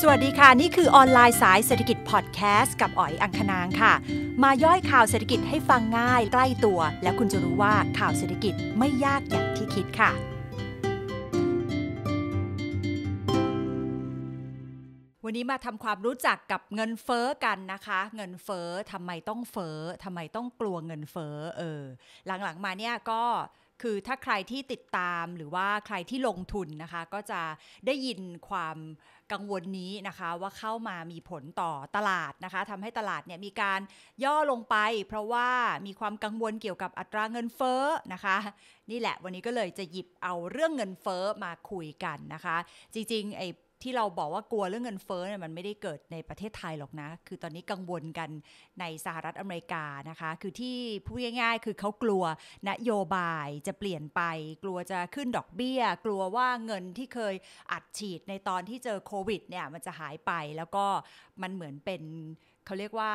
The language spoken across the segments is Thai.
สวัสดีค่ะนี่คือออนไลน์สายเศรษฐกิจพอดแคสต์กับอ๋อยอังคณางค่ะ มาย่อยข่าวเศรษฐกิจให้ฟังง่ายใกล้ตัว และคุณจะรู้ว่าข่าวเศรษฐกิจไม่ยากอย่างที่คิดค่ะ วันนี้มาทำความรู้จักกับเงินเฟอ้อกันนะคะ เงินเฟอ้อทำไมต้องเฟอ้อทำไมต้องกลัวเงินเฟอ้อเออหลังๆมาเนี่ยก็คือถ้าใครที่ติดตามหรือว่าใครที่ลงทุนนะคะก็จะได้ยินความกังวลนี้นะคะ ว่าเข้ามามีผลต่อตลาดนะคะทำให้ตลาดเนี่ยมีการย่อลงไป เพราะว่ามีความกังวลเกี่ยวกับอัตราเงินเฟ้อนะคะ นี่แหละวันนี้ก็เลยจะหยิบเอาเรื่องเงินเฟ้อมาคุยกันนะคะ จริงๆไอที่เราบอกว่ากลัวเรื่องเงินเฟ้อเนี่ยมันไม่ได้เกิดในประเทศไทยหรอกนะ คือตอนนี้กังวลกันในสหรัฐอเมริกานะคะ คือที่พูดง่าย ๆ คือเขากลัวนโยบายจะเปลี่ยนไป กลัวจะขึ้นดอกเบี้ย กลัวว่าเงินที่เคยอัดฉีดในตอนที่เจอโควิด เนี่ยมันจะหายไปแล้วก็มันเหมือนเป็นเขาเรียกว่า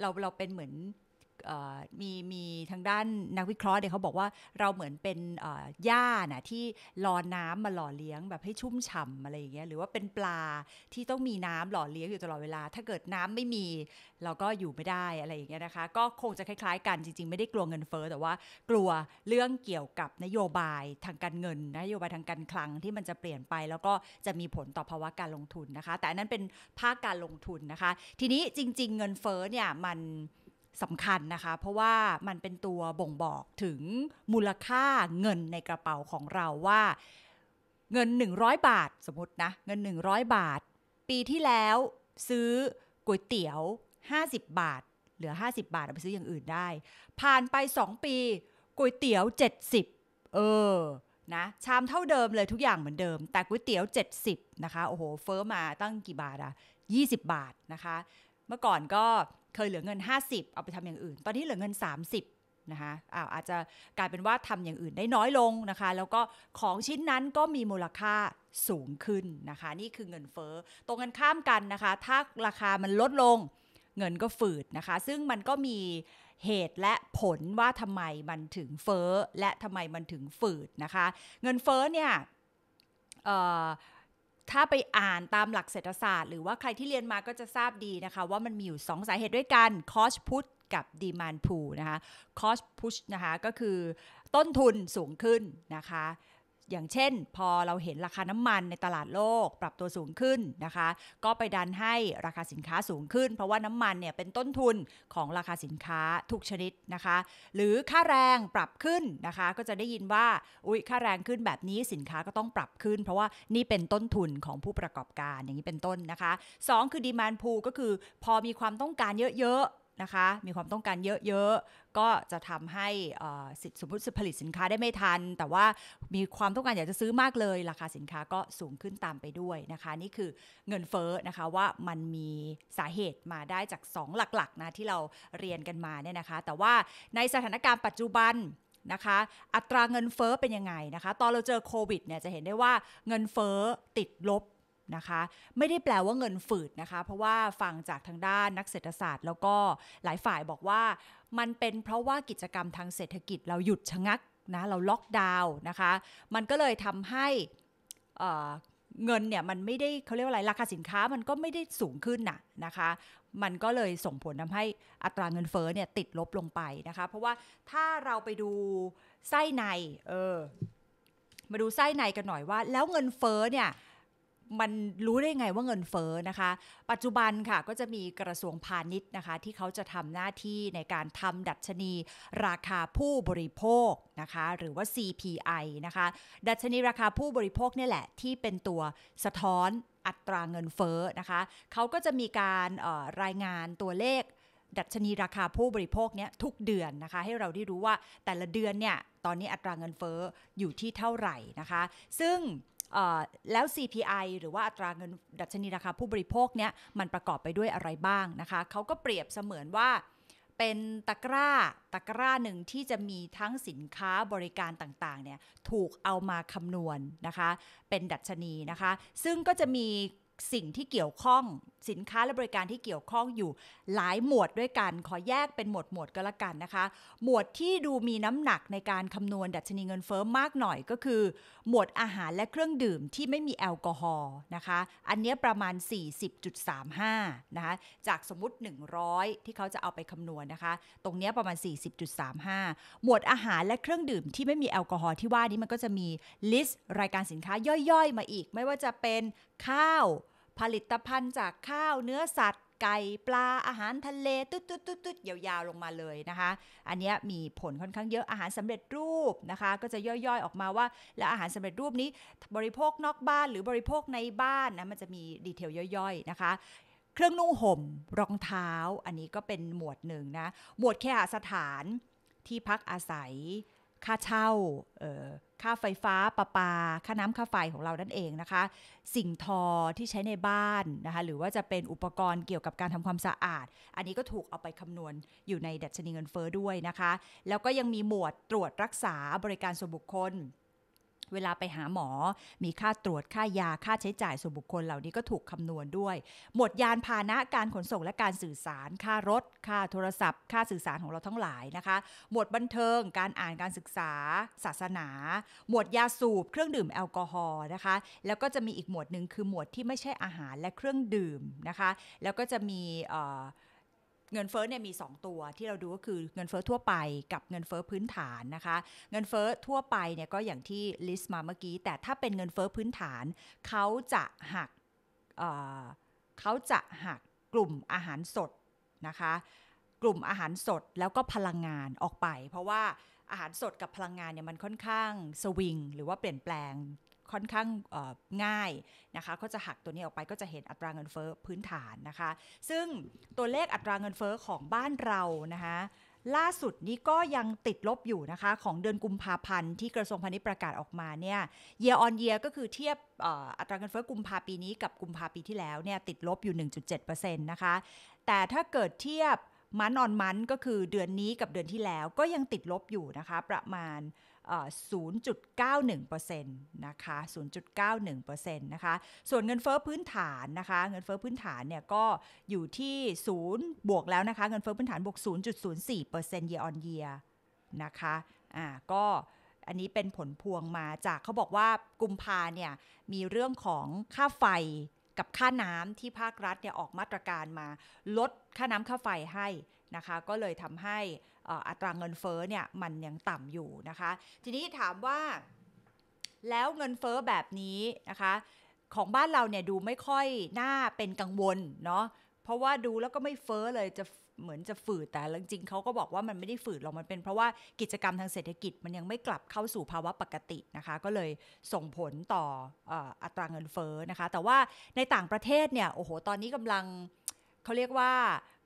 เราเราเป็นเหมือนมีมีทางด้านนักวิเคราะห์เนี่ยเขาบอกว่าเราเหมือนเป็นหญ้านะที่รอน้ำมาหล่อเลี้ยงแบบให้ชุ่มฉ่าอะไรอย่างเงี้ยหรือว่าเป็นปลาที่ต้องมีน้ำหล่อเลี้ยงอยู่ตลอดเวลา ถ้าเกิดน้ำไม่มีเราก็อยู่ไม่ได้อะไรอย่างเงี้ยนะคะ ก็คงจะคล้ายๆ กันจริงๆ ไม่ได้กลัวเงินเฟ้อแต่ว่ากลัวเรื่องเกี่ยวกับนโยบายทางการเงิน นโยบายทางการคลังที่มันจะเปลี่ยนไป แล้วก็จะมีผลต่อภาวะการลงทุนนะคะ แต่อันนั้นเป็นภาคการลงทุนนะคะ ทีนี้จริง ๆ เงินเฟ้อเนี่ยมันสำคัญนะคะ เพราะว่ามันเป็นตัวบ่งบอกถึงมูลค่าเงินในกระเป๋าของเราว่าเงิน 100 บาทสมมตินะเงิน 100 บาทปีที่แล้วซื้อก๋วยเตี๋ยว 50 บาท เหลือ 50 บาทเอาไปซื้ออย่างอื่นได้ ผ่านไป 2 ปีก๋วยเตี๋ยว 70 เออนะชามเท่าเดิมเลยทุกอย่างเหมือนเดิมแต่ก๋วยเตี๋ยว 70นะคะโอ้โหเฟอร์มาตั้งกี่บาทอะ20 บาทนะคะเมื่อก่อนก็เคยเหลือเงิน 50 เอาไปทำอย่างอื่น ตอนนี้เหลือเงิน 30นะคะ อ้าวอาจจะกลายเป็นว่าทำอย่างอื่นได้น้อยลงนะคะ แล้วก็ของชิ้นนั้นก็มีมูลค่าสูงขึ้นนะคะ นี่คือเงินเฟ้อ ตรงกันข้ามกันนะคะ ถ้าราคามันลดลงเงินก็ฝืดนะคะ ซึ่งมันก็มีเหตุและผลว่าทำไมมันถึงเฟ้อและทำไมมันถึงฝืดนะคะ เงินเฟ้อเนี่ยถ้าไปอ่านตามหลักเศรษฐศาสตร์หรือว่าใครที่เรียนมาก็จะทราบดีนะคะ ว่ามันมีอยู่2สาเหตุด้วยกันคอสพุชกับดีมานพูนะคะคอสพุชนะคะก็คือต้นทุนสูงขึ้นนะคะอย่างเช่น พอเราเห็นราคาน้ำมันในตลาดโลกปรับตัวสูงขึ้นนะคะ ก็ไปดันให้ราคาสินค้าสูงขึ้น เพราะว่าน้ำมันเนี่ยเป็นต้นทุนของราคาสินค้าทุกชนิดนะคะ หรือค่าแรงปรับขึ้นนะคะ ก็จะได้ยินว่าอุ้ยค่าแรงขึ้นแบบนี้สินค้าก็ต้องปรับขึ้น เพราะว่านี่เป็นต้นทุนของผู้ประกอบการอย่างนี้เป็นต้นนะคะ 2 คือดีมานพูก็คือพอมีความต้องการเยอะๆนะคะ มีความต้องการเยอะๆก็จะทำให้สิทธิสมมติผลิตสินค้าได้ไม่ทัน แต่ว่ามีความต้องการอยากจะซื้อมากเลย ราคาสินค้าก็สูงขึ้นตามไปด้วยนะคะ นี่คือเงินเฟ้อนะคะว่ามันมีสาเหตุมาได้จาก 2 หลักๆนะที่เราเรียนกันมาเนี่ยนะคะ แต่ว่าในสถานการณ์ปัจจุบันนะคะอัตราเงินเฟ้อเป็นยังไงนะคะตอนเราเจอโควิดเนี่ยจะเห็นได้ว่าเงินเฟ้อติดลบนะคะไม่ได้แปลว่าเงินฝืดนะคะ เพราะว่าฟังจากทางด้านนักเศรษฐศาสตร์แล้วก็หลายฝ่ายบอกว่า มันเป็นเพราะว่ากิจกรรมทางเศรษฐกิจ เราหยุดชะงักนะเราล็อกดาวน์นะคะมันก็เลยทำให้เงินเนี่ยมันไม่ได้เขาเรียกว่าอะไรราคาสินค้ามันก็ไม่ได้สูงขึ้นน่ะนะคะ มันก็เลยส่งผลทำให้อัตราเงินเฟ้อเนี่ยติดลบลงไปนะคะเพราะว่าถ้าเราไปดูไส้ในเออมาดูไส้ในกันหน่อยว่า แล้วเงินเฟ้อเนี่ยมันรู้ได้ไงว่าเงินเฟ้อนะคะ ปัจจุบันค่ะก็จะมีกระทรวงพาณิชย์นะคะ ที่เขาจะทำหน้าที่ในการทำดัชนีราคาผู้บริโภคนะคะ หรือว่า CPI นะคะดัชนีราคาผู้บริโภคนี่แหละ ที่เป็นตัวสะท้อนอัตราเงินเฟ้อนะคะ เขาก็จะมีการรายงานตัวเลข ดัชนีราคาผู้บริโภคเนี้ยทุกเดือนนะคะ ให้เราได้รู้ว่าแต่ละเดือนเนี่ยตอนนี้อัตราเงินเฟ้ออยู่ที่เท่าไหร่นะคะ ซึ่งแล้ว CPI หรือว่าอัตราเงินดัชนีราคาผู้บริโภคเนี่ยมันประกอบไปด้วยอะไรบ้างนะคะ เขาก็เปรียบเสมือนว่าเป็นตะกร้าตะกร้าหนึ่งที่จะมีทั้งสินค้าบริการต่างๆเนี่ยถูกเอามาคำนวณนนะคะ เป็นดัชนีนะคะ ซึ่งก็จะมีสิ่งที่เกี่ยวข้องสินค้าและบริการที่เกี่ยวข้องอยู่ หลายหมวดด้วยกันขอแยกเป็นหมวดหมวดก็แล้วกันนะคะ หมวดที่ดูมีน้ำหนักในการคำนวณดัชนีเงินเฟ้อมากหน่อยก็คือหมวดอาหารและเครื่องดื่มที่ไม่มีแอลกอฮอล์นะคะ อันนี้ประมาณ 40.35นะคะจากสมมติ 100 ที่เขาจะเอาไปคำนวณนะคะ ตรงนี้ประมาณ 40.35 หมวดอาหารและเครื่องดื่มที่ไม่มีแอลกอฮอล์ที่ว่านี้มันก็จะมีลิสต์รายการสินค้าย่อยๆ มาอีกไม่ว่าจะเป็นข้าวผลิตภัณฑ์จากข้าวเนื้อสัตว์ไก่ปลาอาหารทะเล ตุ๊ดตุ๊ดตุ๊ดตุ๊ดยาวๆลงมาเลยนะคะ อันนี้มีผลค่อนข้างเยอะอาหารสำเร็จรูปนะคะ ก็จะย่อยๆออกมาว่า แล้วอาหารสำเร็จรูปนี้บริโภคนอกบ้านหรือบริโภคในบ้านนะมันจะมีดีเทลย่อยๆนะคะ เครื่องนุ่งห่มรองเท้าอันนี้ก็เป็นหมวดหนึ่งนะ หมวดแค่สถานที่พักอาศัยค่าเช่าค่าไฟฟ้า ประปา ค่าน้ำค่าไฟของเรานั่นเองนะคะ สิ่งทอที่ใช้ในบ้านนะคะ หรือว่าจะเป็นอุปกรณ์เกี่ยวกับการทำความสะอาด อันนี้ก็ถูกเอาไปคำนวณอยู่ในดัชนีเงินเฟอ้อด้วยนะคะ แล้วก็ยังมีหมวดตรวจรักษาบริการส่วนบุคคลเวลาไปหาหมอมีค่าตรวจค่ายาค่าใช้จ่ายส่วนบุคคลเหล่านี้ก็ถูกคำนวณด้วย หมวดยานพาหนะการขนส่งและการสื่อสาร ค่ารถ ค่าโทรศัพท์ ค่าสื่อสารของเราทั้งหลายนะคะ หมวดบันเทิงการอ่านการศึกษา ศาสนา หมวดยาสูบ เครื่องดื่มแอลกอฮอล์นะคะ แล้วก็จะมีอีกหมวดหนึ่งคือหมวดที่ไม่ใช่อาหารและเครื่องดื่มนะคะ แล้วก็จะมีเงินเฟ้อเนี่ยมี 2 ตัว ที่เราดูก็คือเงินเฟ้อทั่วไปกับเงินเฟ้อพื้นฐานนะคะ เงินเฟ้อทั่วไปเนี่ยก็อย่างที่ลิสต์มาเมื่อกี้ แต่ถ้าเป็นเงินเฟ้อพื้นฐานเขาจะหักเเขาจะหักกลุ่มอาหารสดนะคะ กลุ่มอาหารสดแล้วก็พลังงานออกไป เพราะว่าอาหารสดกับพลังงานเนี่ยมันค่อนข้างสวิง หรือว่าเปลี่ยนแปลงค่อนข้างง่ายนะคะก็จะหักตัวนี้ออกไปก็จะเห็นอัตราเงินเฟ้อพื้นฐานนะคะ ซึ่งตัวเลขอัตราเงินเฟ้อของบ้านเรานะคะล่าสุดนี้ก็ยังติดลบอยู่นะคะของเดือนกุมภาพันธ์ ที่กระทรวงพาณิชย์ประกาศออกมาเนี่ยเยออนเยยก็คือเทียบอัตราเงินเฟ้อกุมภาปีนี้กับกุมภาปีที่แล้วเนี่ยติดลบอยู่ 1.7%นะคะแต่ถ้าเกิดเทียบมันออนมันก็คือเดือนนี้กับเดือนที่แล้ว ก็ยังติดลบอยู่นะคะประมาณ0.91%นะคะ 0.91%นะคะ ส่วนเงินเฟอ้อพื้นฐานนะคะ เงินเฟอ้อพื้นฐานเนี่ยก็อยู่ที่ 0 บวกแล้วนะคะ เงินเฟอ้อพื้นฐานบวก 0.04% year on year นะคะ อ่า ก็อันนี้เป็นผลพวงมาจากเขาบอกว่า กุมภาเนี่ย มีเรื่องของค่าไฟกับค่าน้ำที่ภาครัฐเนี่ยออกมาตรการมา ลดค่าน้ำค่าไฟให้นะคะก็เลยทำให้อัตราเงินเฟ้อเนี่ยมันยังต่ำอยู่นะคะ ทีนี้ถามว่า แล้วเงินเฟ้อแบบนี้นะคะ ของบ้านเราเนี่ยดูไม่ค่อยน่าเป็นกังวลเนาะเพราะว่าดูแล้วก็ไม่เฟ้อเลยจะเหมือนจะฝืด แต่จริงๆเขาก็บอกว่ามันไม่ได้ฝืดหรอกมันเป็นเพราะว่ากิจกรรมทางเศรษฐกิจมันยังไม่กลับเข้าสู่ภาวะปกตินะคะก็เลยส่งผลต่ออัตราเงินเฟ้อนะคะ แต่ว่าในต่างประเทศเนี่ยโอ้โหตอนนี้กำลังเขาเรียกว่า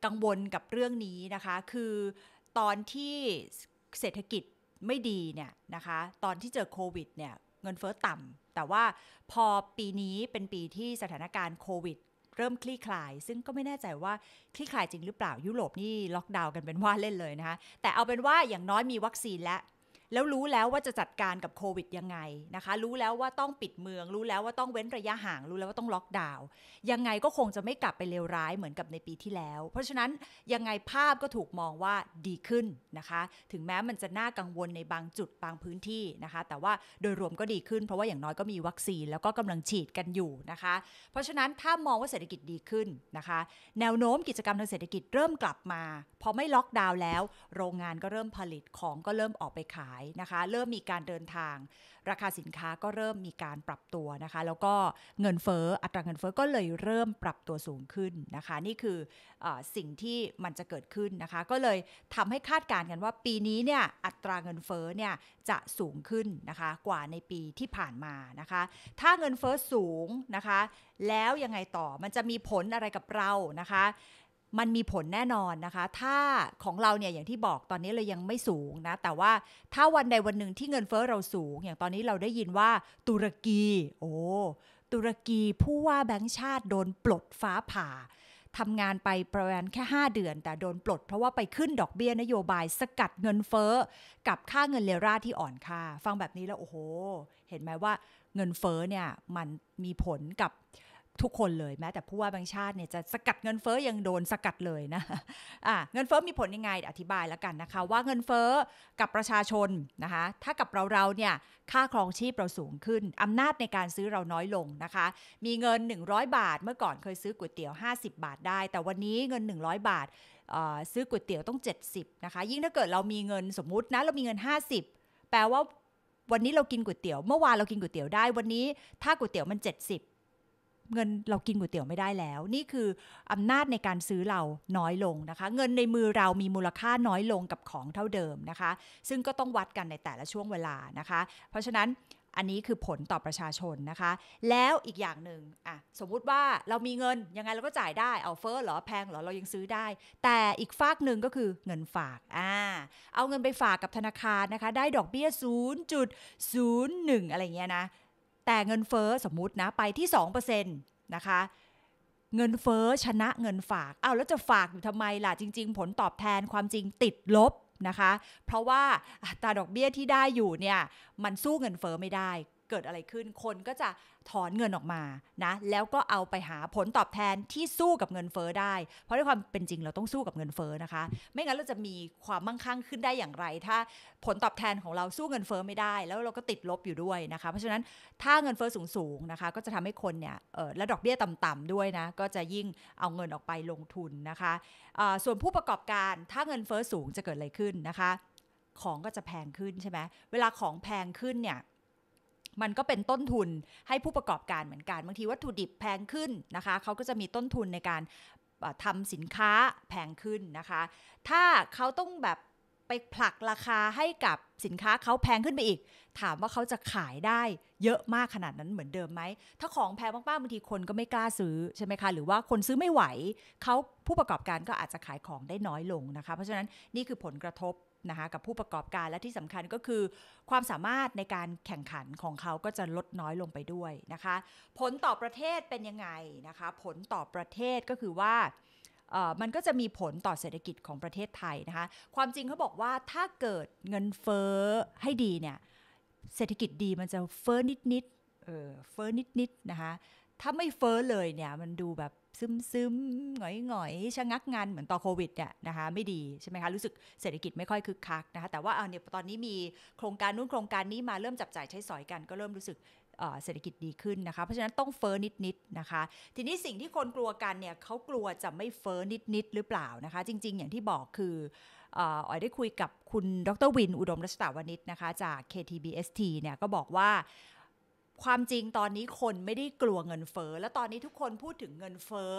กังวลกับเรื่องนี้นะคะ คือตอนที่เศรษฐกิจไม่ดีเนี่ยนะคะ ตอนที่เจอโควิดเนี่ยเงินเฟอ้อต่ำ แต่ว่าพอปีนี้เป็นปีที่สถานการณ์โควิดเริ่มคลี่คลาย ซึ่งก็ไม่แน่ใจว่าคลี่คลายจริงหรือเปล่ายุโรปนี่ล็อกดาวน์กันเป็นว่าเล่นเลยนะคะแต่เอาเป็นว่าอย่างน้อยมีวัคซีนและแล้วรู้แล้วว่าจะจัดการกับโควิดยังไงนะคะ รู้แล้วว่าต้องปิดเมือง รู้แล้วว่าต้องเว้นระยะห่าง รู้แล้วว่าต้องล็อกดาวน์ ยังไงก็คงจะไม่กลับไปเลวร้ายเหมือนกับในปีที่แล้ว เพราะฉะนั้นยังไงภาพก็ถูกมองว่าดีขึ้นนะคะ ถึงแม้มันจะน่ากังวลในบางจุดบางพื้นที่นะคะ แต่ว่าโดยรวมก็ดีขึ้นเพราะว่าอย่างน้อยก็มีวัคซีนแล้วก็กำลังฉีดกันอยู่นะคะ เพราะฉะนั้นถ้ามองว่าเศรษฐกิจดีขึ้นนะคะ แนวโน้มกิจกรรมทางเศรษฐกิจเริ่มกลับมาพอไม่ล็อกดาวน์แล้ว โรงงานก็เริ่มผลิต ของก็เริ่มออกไปขายายนะคะเริ่มมีการเดินทางราคาสินค้าก็เริ่มมีการปรับตัวนะคะ แล้วก็เงินเฟ้ออัตราเงินเฟ้อก็เลยเริ่มปรับตัวสูงขึ้นนะคะ นี่คืออสิ่งที่มันจะเกิดขึ้นนะคะ ก็เลยทำให้คาดการณ์กันว่าปีนี้เนี่ยอัตราเงินเฟ้อเนี่ยจะสูงขึ้นนะคะกว่าในปีที่ผ่านมานะคะ ถ้าเงินเฟ้อสูงนะคะ แล้วยังไงต่อมันจะมีผลอะไรกับเรานะคะมันมีผลแน่นอนนะคะ ถ้าของเราเนี่ยอย่างที่บอกตอนนี้เรายังไม่สูงนะ แต่ว่าถ้าวันใดวันหนึ่งที่เงินเฟ้อเราสูง อย่างตอนนี้เราได้ยินว่าตุรกี โอ้ตุรกีผู้ว่าแบงค์ชาติโดนปลดฟ้าผ่าทำงานไปประมาณแค่ 5 เดือนแต่โดนปลดเพราะว่าไปขึ้นดอกเบี้ยนโยบายสกัดเงินเฟ้อกับค่าเงินเลราที่อ่อนค่า ฟังแบบนี้แล้วโอ้โห เห็นไหมว่าเงินเฟ้อเนี่ยมันมีผลกับทุกคนเลยแม้แต่ผู้ว่าบางชาติเนี่ยจะสกัดเงินเฟอ้อยังโดนสกัดเลยนะะเงินเฟอ้อมีผลยังไงอธิบายแล้วกันนะคะว่าเงินเฟอ้อกับประชาชนนะคะถ้ากับเราเราเนี่ยค่าครองชีพเราสูงขึ้น อำนาจในการซื้อเราน้อยลงนะคะมีเงิน 100 บาท เมื่อก่อนเคยซื้อก๋วยเตี๋ยว 50 บาทได้ แต่วันนี้เงิน 100 บาทซื้อก๋วยเตี๋ยวต้อง70นะคะยิ่งถ้าเกิดเรามีเงินสมมุตินะเรามีเงิน 50 แปลว่าวันนี้เรากินก๋วยเตี๋ยวเมื่อวานเรากินก๋วยเตี๋ยวได้วันนี้ถ้าก๋วยเตี๋ยวมัน 70เงินเรากินก๋วยเตี๋ยวไม่ได้แล้ว นี่คืออำนาจในการซื้อเราน้อยลงนะคะ เงินในมือเรามีมูลค่าน้อยลงกับของเท่าเดิมนะคะ ซึ่งก็ต้องวัดกันในแต่ละช่วงเวลานะคะ เพราะฉะนั้นอันนี้คือผลต่อประชาชนนะคะ แล้วอีกอย่างหนึ่งอ่ะสมมุติว่าเรามีเงินยังไงเราก็จ่ายได้เอาเฟอร์หรอแพงหรอเรายังซื้อได้ แต่อีกฝากหนึ่งก็คือเงินฝากอ่าเอาเงินไปฝากกับธนาคารนะคะ ได้ดอกเบี้ย0.01 อะไรเงี้ยนะแต่เงินเฟอ้อสมมุตินะไปที่ 2%นะคะ เงินเฟอ้อชนะเงินฝากเอาแล้วจะฝากอยู่ทำไมล่ะ จริงๆ ผลตอบแทนความจริงติดลบนะคะ เพราะว่าตาดอกเบี้ยที่ได้อยู่เนี่ย มันสู้เงินเฟอ้อไม่ได้เกิดอะไรขึ้น คนก็จะถอนเงินออกมา นะ แล้วก็เอาไปหาผลตอบแทนที่สู้กับเงินเฟอ้อได้ เพราะด้วยความเป็นจริงเราต้องสู้กับเงินเฟอ้อนะคะ ไม่งั้นเราจะมีความมั่งคั่งขึ้นได้อย่างไร ถ้าผลตอบแทนของเราสู้เงินเฟอ้อไม่ได้ แล้วเราก็ติดลบอยู่ด้วยนะคะ เพราะฉะนั้นถ้าเงินเฟอ้อสูงๆนะคะ ก็จะทำให้คนเนี่ยอระดอกเบี้ยต่ำ ๆด้วยนะ ก็จะยิ่งเอาเงินออกไปลงทุนนะคะ ส่วนผู้ประกอบการ ถ้าเงินเฟอ้อสูงจะเกิดอะไรขึ้นนะคะ ของก็จะแพงขึ้นใช่ไหมเวลาของแพงขึ้นเนี่ยมันก็เป็นต้นทุนให้ผู้ประกอบการเหมือนกันบางทีวัตถุดิบแพงขึ้นนะคะเขาก็จะมีต้นทุนในการทำสินค้าแพงขึ้นนะคะ ถ้าเขาต้องแบบไปผลักราคาให้กับสินค้าเขาแพงขึ้นไปอีก ถามว่าเขาจะขายได้เยอะมากขนาดนั้นเหมือนเดิมไหมถ้าของแพงมากๆบางทีคนก็ไม่กล้าซื้อใช่ไหมคะ หรือว่าคนซื้อไม่ไหว เขาผู้ประกอบการก็อาจจะขายของได้น้อยลงนะคะ เพราะฉะนั้นนี่คือผลกระทบนะคะกับผู้ประกอบการและที่สำคัญก็คือ ความสามารถในการแข่งขันของเขาก็จะลดน้อยลงไปด้วยนะคะผลต่อประเทศเป็นยังไงนะคะ ผลต่อประเทศก็คือว่ามันก็จะมีผลต่อเศรษฐกิจของประเทศไทยนะคะ ความจริงเขาบอกว่าถ้าเกิดเงินเฟ้อให้ดีเนี่ยเศรษฐกิจดีมันจะเฟ้อนิดนิดเออเฟ้อนิดนิดนะคะถ้าไม่เฟ้อเลยเนี่ยมันดูแบบซึมซึมหงอยหงอยชะงักงานเหมือนต่อโควิดเนี่ยนะคะไม่ดีใช่ไหมคะรู้สึกเศรษฐกิจไม่ค่อยคึกคักนะคะแต่ว่าเอาเนี่ยตอนนี้มีโครงการนู้นโครงการนี้มาเริ่มจับจ่ายใช้สอยกัน ก็เริ่มรู้สึกเศรษฐกิจดีขึ้นนะคะเพราะฉะนั้นต้องเฟอ้อนิดๆนะคะ ทีนี้สิ่งที่คนกลัวกันเนี่ยเขากลัวจะไม่เฟอ้อนิดๆหรือเปล่านะคะ จริง ๆ อย่างที่บอกคืออ๋อยได้คุยกับคุณดรวิน อุดมรัชตาวนิชนะคะ จาก KTBST เนี่ยก็บอกว่าความจริงตอนนี้คนไม่ได้กลัวเงินเฟอ้อแล้วตอนนี้ทุกคนพูดถึงเงินเฟอ้อ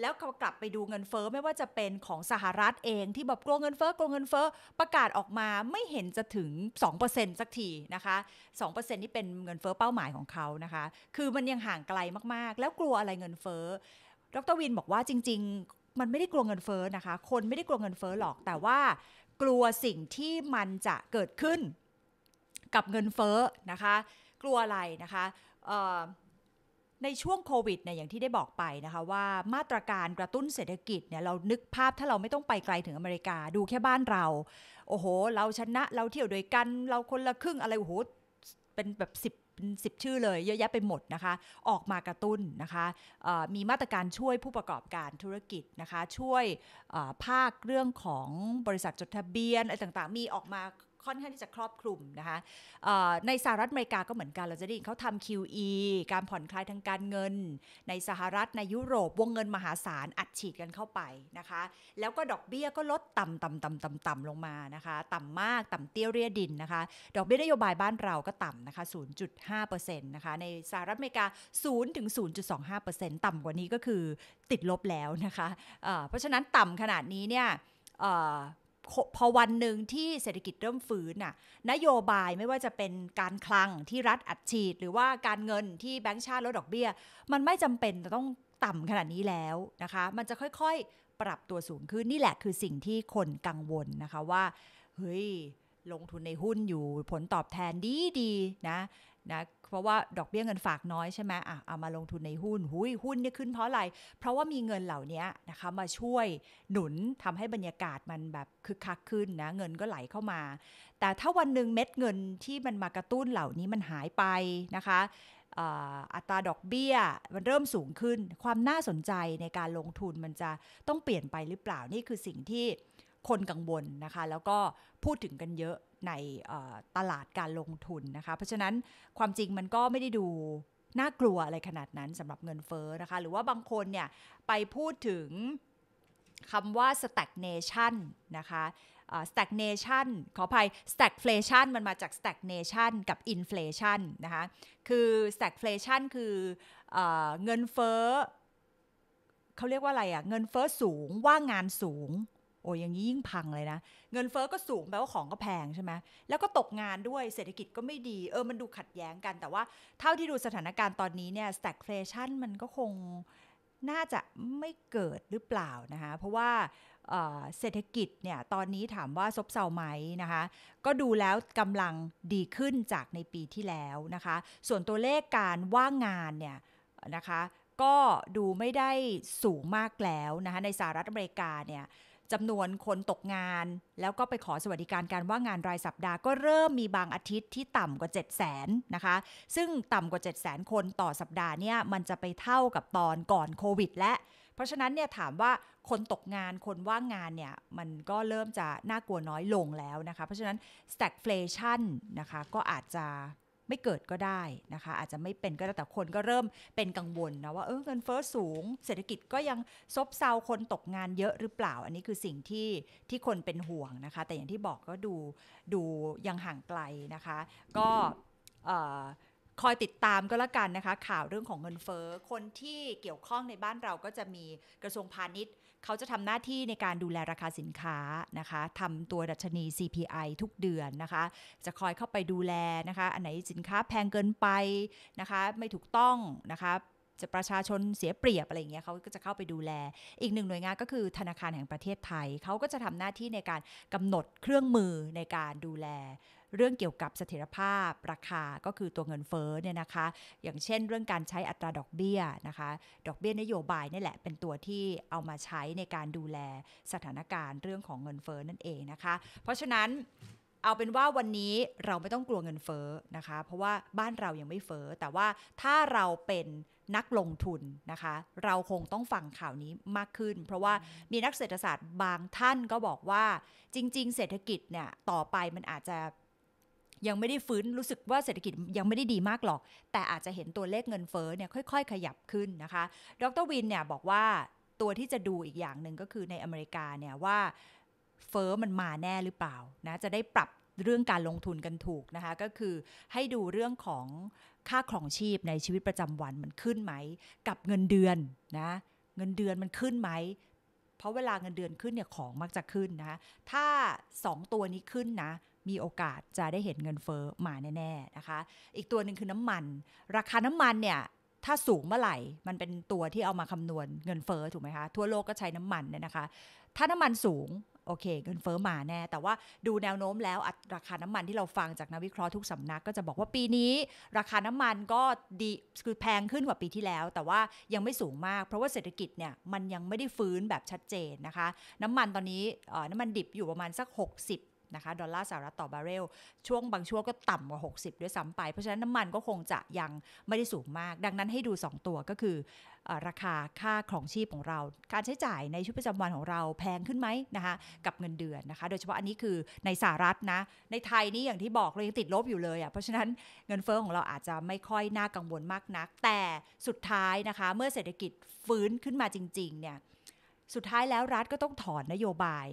แล้วกลับไปดูเงินเฟอ้อไม่ว่าจะเป็นของสหรัฐเอง ที่แบบกลัวเงินเฟอ้อกลัวเงินเฟอ้อประกาศออกมาไม่เห็นจะถึง 2%สักทีนะคะ2%นี่เป็นเงินเฟอ้อเป้าหมายของเขานะคะ คือมันยังห่างไกลมากๆ แล้วกลัวอะไรเงินเฟอ้อดรวินบอกว่าจริง ๆ มันไม่ได้กลัวเงินเฟอ้อนะคะ คนไม่ได้กลัวเงินเฟอ้อหรอก แต่ว่ากลัวสิ่งที่มันจะเกิดขึ้นกับเงินเฟอ้อนะคะกลัวอะไรนะคะ ในช่วงโควิดเนี่ยอย่างที่ได้บอกไปนะคะว่ามาตรการกระตุ้นเศรษฐกิจเนี่ยเรานึกภาพถ้าเราไม่ต้องไปไกลถึงอเมริกาดูแค่บ้านเรา โอ้โห เราชนะเราเที่ยวด้วยกันเราคนละครึ่งอะไรโอ้โหเป็นแบบสิบเป็นสิบชื่อเลย เยอะแยะไปหมดนะคะ ออกมากระตุ้นนะคะมีมาตรการช่วยผู้ประกอบการธุรกิจนะคะ ช่วยภาคเรื่องของบริษัทจดทะเบียนอะไรต่าง ๆ มีออกมาค่อนข้างที่จะครอบคลุมนะคะ ในสหรัฐอเมริกาก็เหมือนกันเราจะได้ยินเขาทำ QE การผ่อนคลายทางการเงิน ในสหรัฐในยุโรปวงเงินมหาศาล อัดฉีดกันเข้าไปนะคะ แล้วก็ดอกเบี้ยก็ลดต่ำต่ำต่ำต่ำต่ำลงมานะคะ ต่ำมากต่ำเตี้ยเรียดินนะคะ ดอกเบี้ยนโยบายบ้านเราก็ต่ำนะคะ 0.5%นะคะในสหรัฐอเมริกา 0 ถึง 0.25%ต่ำกว่านี้ก็คือติดลบแล้วนะคะะเพราะฉะนั้นต่ำขนาดนี้เนี่ยพอวันหนึ่งที่เศรษฐกิจเริ่มฟื้นน่ะนโยบายไม่ว่าจะเป็นการคลังที่รัฐอัดฉีด หรือว่าการเงินที่แบงก์ชาติลดดอกเบี้ย มันไม่จำเป็นจะต้องต่ำขนาดนี้แล้วนะคะ มันจะค่อยๆ ปรับตัวสูงขึ้น นี่แหละคือสิ่งที่คนกังวลนะคะว่า เฮ้ย ลงทุนในหุ้นอยู่ผลตอบแทนดีดีนะนะเพราะว่าดอกเบี้ยเงินฝากน้อยใช่ไหมอ่ะ เอามาลงทุนในหุ้นหุ้ยหุ้นเนี่ยขึ้นเพราะอะไร เพราะว่ามีเงินเหล่านี้นะคะมาช่วยหนุนทำให้บรรยากาศมันแบบคึกคักขึ้นนะ เงินก็ไหลเข้ามา แต่ถ้าวันหนึ่งเม็ดเงินที่มันมากระตุ้นเหล่านี้มันหายไปนะคะ อัตราดอกเบี้ยมันเริ่มสูงขึ้น ความน่าสนใจในการลงทุนมันจะต้องเปลี่ยนไปหรือเปล่า นี่คือสิ่งที่คนกังวลนะคะ แล้วก็พูดถึงกันเยอะในตลาดการลงทุนนะคะ เพราะฉะนั้นความจริงมันก็ไม่ได้ดูน่ากลัวอะไรขนาดนั้นสำหรับเงินเฟ้อนะคะ หรือว่าบางคนเนี่ยไปพูดถึงคำว่า stagnation นะคะ stagnation ขออภัย stagflation มันมาจาก stagnation กับ inflation นะคะ คือ stagflation คืออเงินเฟ้อเขาเรียกว่าอะไรอะ่ะเงินเฟ้อสูงว่างงานสูงอ้ยอย่างนี้ยิ่งพังเลยนะ เงินเฟอ้อก็สูงแปลว่าของก็แพงใช่ไหม แล้วก็ตกงานด้วย เศรษฐกิจก็ไม่ดี เออ มันดูขัดแย้งกัน แต่ว่าเท่าที่ดูสถานการณ์ตอนนี้เนี่ย stagflation มันก็คงน่าจะไม่เกิดหรือเปล่านะคะเพราะว่าเศรษฐกิจเนี่ย ตอนนี้ถามว่า ซบเซาไหมนะคะ ก็ดูแล้วกำลังดีขึ้นจากในปีที่แล้วนะคะ ส่วนตัวเลขการว่างงานเนี่ยนะคะ ก็ดูไม่ได้สูงมากแล้วนะคะในสหรัฐอเมริกาเนี่ยจำนวนคนตกงานแล้วก็ไปขอสวัสดิการการว่างงานรายสัปดาห์ก็เริ่มมีบางอาทิตย์ที่ต่ำกว่า7 0 0 0สนะคะซึ่งต่ำกว่า7 0 0 0 0 คนต่อสัปดาห์เนี่ยมันจะไปเท่ากับตอนก่อนโควิดและเพราะฉะนั้นเนี่ยถามว่าคนตกงานคนว่างงานเนี่ยมันก็เริ่มจะน่ากลัวน้อยลงแล้วนะคะ เพราะฉะนั้น stagflation นะคะก็อาจจะไม่เกิดก็ได้นะคะ อาจจะไม่เป็นก็ได้แต่คนก็เริ่มเป็นกังวลนะ ว่า เออเงินเฟอ้อสูง เศรษฐกิจก็ยังซบเซาคนตกงานเยอะหรือเปล่า อันนี้คือสิ่งที่ที่คนเป็นห่วงนะคะ แต่อย่างที่บอกก็ดูดูยังห่างไกลนะคะ ก็คอยติดตามก็แล้วกันนะคะข่าวเรื่องของเงินเฟอ้อคนที่เกี่ยวข้องในบ้านเราก็จะมีกระทรวงพาณิชย์เขาจะทำหน้าที่ในการดูแลราคาสินค้านะคะทำตัวดัชนี CPI ทุกเดือนนะคะ จะคอยเข้าไปดูแลนะคะอันไหนสินค้าแพงเกินไปนะคะไม่ถูกต้องนะคะจะประชาชนเสียเปรียบอะไรเงี้ยเขาก็จะเข้าไปดูแล อีกหนึ่งหน่วยงาน ก็คือธนาคารแห่งประเทศไทยเขาก็จะทำหน้าที่ในการกำหนดเครื่องมือในการดูแลเรื่องเกี่ยวกับเสถียรภาพ ราคาก็คือตัวเงินเฟ้อเนี่ยนะคะ อย่างเช่นเรื่องการใช้อัตราดอกเบี้ยนะคะ ดอกเบี้ยนโยบายนี่แหละ เป็นตัวที่เอามาใช้ในการดูแลสถานการณ์เรื่องของเงินเฟ้อนั่นเองนะคะ เพราะฉะนั้นเอาเป็นว่าวันนี้เราไม่ต้องกลัวเงินเฟ้อนะคะ เพราะว่าบ้านเรายังไม่เฟ้อ แต่ว่าถ้าเราเป็นนักลงทุนนะคะ เราคงต้องฟังข่าวนี้มากขึ้น เพราะว่ามีนักเศรษฐศาสตร์บางท่านก็บอกว่าจริง ๆ เศรษฐกิจเนี่ยต่อไปมันอาจจะยังไม่ได้ฟื้น รู้สึกว่าเศรษฐกิจยังไม่ได้ดีมากหรอก แต่อาจจะเห็นตัวเลขเงินเฟ้อเนี่ยค่อย ๆ ขยับขึ้นนะคะ ดรวินเนี่ยบอกว่าตัวที่จะดูอีกอย่างหนึ่งก็คือในอเมริกาเนี่ยว่าเฟอ้อมันมาแน่หรือเปล่านะ จะได้ปรับเรื่องการลงทุนกันถูกนะคะ ก็คือให้ดูเรื่องของค่าครองชีพในชีวิตประจำวันมันขึ้นไหมกับเงินเดือนนะ เงินเดือนมันขึ้นไหม เพราะเวลาเงินเดือนขึ้นเนี่ยของมักจะขึ้นนะ ถ้า2ตัวนี้ขึ้นนะมีโอกาสจะได้เห็นเงินเฟอ้อมาแน่ๆนะคะ อีกตัวหนึ่งคือน้ำมัน ราคาน้ำมันเนี่ย ถ้าสูงเมื่อไหร่ มันเป็นตัวที่เอามาคำนวณเงินเฟอ้อถูกไหมคะ ทั่วโลกก็ใช้น้ำมันเนี่ยนะคะ ถ้าน้ำมันสูง โอเค เงินเฟอ้อมาแน่ แต่ว่าดูแนวโน้มแล้ว ราคาน้ำมันที่เราฟังจากนักวิเคราะห์ทุกสำนักก็จะบอกว่าปีนี้ ราคาน้ำมันก็ดีคือแพงขึ้นกว่าปีที่แล้ว แต่ว่ายังไม่สูงมาก เพราะว่าเศรษฐกิจเนี่ยมันยังไม่ได้ฟื้นแบบชัดเจนนะคะ น้ำมันตอนนี้น้ำมันดิบอยู่ประมาณสัก 60นะคะดอลลาร์สหรัฐต่อบาร์เรล ช่วงบางช่วงก็ต่ำกว่า 60 ด้วยซ้ำไป เพราะฉะนั้นน้ำมันก็คงจะยังไม่ได้สูงมาก ดังนั้นให้ดู 2 ตัวก็คืออราคาค่าครองชีพของเรา การใช้จ่ายในชีวิตประจำวันของเราแพงขึ้นไหมนะคะกับเงินเดือนนะคะ โดยเฉพาะอันนี้คือในสหรัฐนะ ในไทยนี่อย่างที่บอกเลยังติดลบอยู่เลยอะ่ะเพราะฉะนั้นเงินเฟ้อของเราอาจจะไม่ค่อยน่ากังวลมากนัก แต่สุดท้ายนะคะเมื่อเศรษฐกิจฟื้นขึ้นมาจริงๆเนี่ยสุดท้ายแล้วรัฐก็ต้องถอนนโยบาย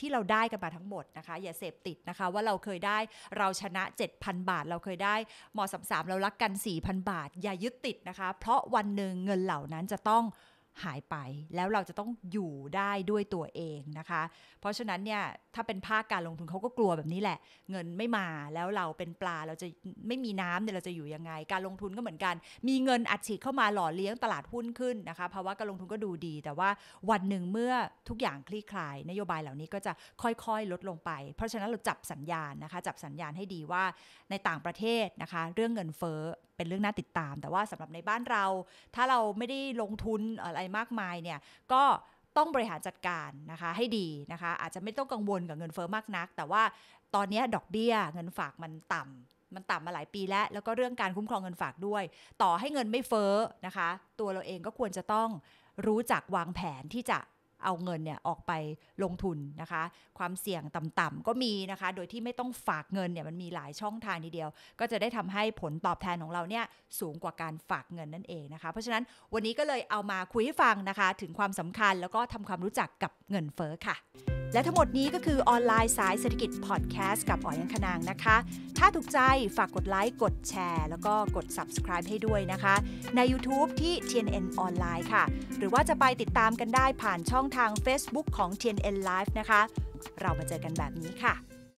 ที่เราได้กันมาทั้งหมดนะคะ อย่าเสพติดนะคะว่าเราเคยได้เราชนะ 7,000 บาทเราเคยได้มอสามสามเรารักกัน 4,000 บาท อย่ายึดติดนะคะเพราะวันหนึ่งเงินเหล่านั้นจะต้องหายไปแล้วเราจะต้องอยู่ได้ด้วยตัวเองนะคะ เพราะฉะนั้นเนี่ย ถ้าเป็นภาคการลงทุนเขาก็กลัวแบบนี้แหละ เงินไม่มาแล้วเราเป็นปลาเราจะไม่มีน้ำเนี่ยเราจะอยู่ยังไงการลงทุนก็เหมือนกัน มีเงินอัดฉีดเข้ามาหล่อเลี้ยงตลาดหุ้นขึ้นนะคะภาวะการลงทุนก็ดูดี แต่ว่าวันหนึ่งเมื่อทุกอย่างคลี่คลาย นโยบายเหล่านี้ก็จะค่อย ๆลดลงไป เพราะฉะนั้นเราจับสัญญาณนะคะจับสัญญาณให้ดีว่าในต่างประเทศนะคะ เรื่องเงินเฟ้อเป็นเรื่องน่าติดตาม แต่ว่าสำหรับในบ้านเราถ้าเราไม่ได้ลงทุนอะไรมากมายเนี่ยก็ต้องบริหารจัดการนะคะให้ดีนะคะ อาจจะไม่ต้องกังวลกับเงินเฟอ้อมากนัก แต่ว่าตอนนี้ดอกเบี้ยเงินฝากมันต่ำ มันต่ำมาหลายปีแล้วแล้วก็เรื่องการคุ้มครองเงินฝากด้วย ต่อให้เงินไม่เฟอ้อนะคะ ตัวเราเองก็ควรจะต้องรู้จักวางแผนที่จะเอาเงินเนี่ยออกไปลงทุนนะคะ ความเสี่ยงต่ำๆก็มีนะคะ โดยที่ไม่ต้องฝากเงินเนี่ยมันมีหลายช่องทางทีเดียว ก็จะได้ทำให้ผลตอบแทนของเราเนี่ยสูงกว่าการฝากเงินนั่นเองนะคะ เพราะฉะนั้นวันนี้ก็เลยเอามาคุยให้ฟังนะคะ ถึงความสำคัญแล้วก็ทำความรู้จักกับเงินเฟ้อค่ะ และทั้งหมดนี้ก็คือออนไลน์สายเศรษฐกิจพอดแคสต์กับอ๋อยังคนางนะคะ ถ้าถูกใจฝากกดไลค์กดแชร์แล้วก็กด subscribe ให้ด้วยนะคะ ใน YouTube ที่ TNN ออนไลน์ค่ะหรือว่าจะไปติดตามกันได้ผ่านช่องทาง Facebook ของ TNN Live นะคะ เรามาเจอกันแบบนี้ค่ะ